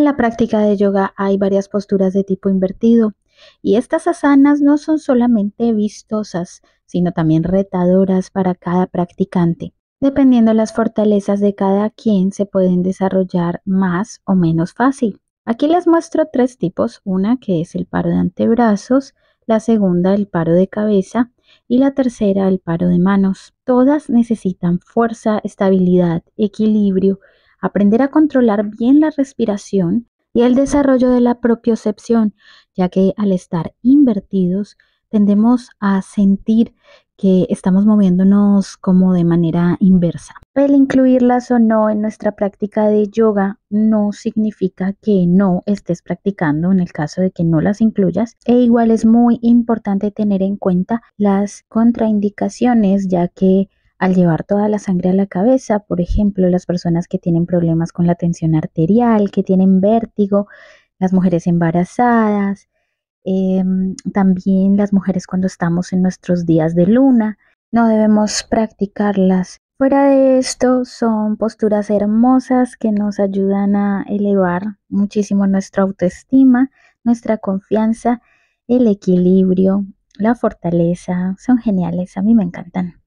En la práctica de yoga hay varias posturas de tipo invertido y estas asanas no son solamente vistosas, sino también retadoras para cada practicante. Dependiendo las fortalezas de cada quien, se pueden desarrollar más o menos fácil. Aquí les muestro tres tipos, una que es el paro de antebrazos, la segunda el paro de cabeza y la tercera el paro de manos. Todas necesitan fuerza, estabilidad, equilibrio aprender a controlar bien la respiración y el desarrollo de la propiocepción, ya que al estar invertidos tendemos a sentir que estamos moviéndonos como de manera inversa. El incluirlas o no en nuestra práctica de yoga no significa que no estés practicando en el caso de que no las incluyas. E igual es muy importante tener en cuenta las contraindicaciones, ya que al llevar toda la sangre a la cabeza, por ejemplo, las personas que tienen problemas con la tensión arterial, que tienen vértigo, las mujeres embarazadas, em, también las mujeres cuando estamos en nuestros días de luna, no debemos practicarlas. Fuera de esto, son posturas hermosas que nos ayudan a elevar muchísimo nuestra autoestima, nuestra confianza, el equilibrio, la fortaleza. Son geniales, a mí me encantan.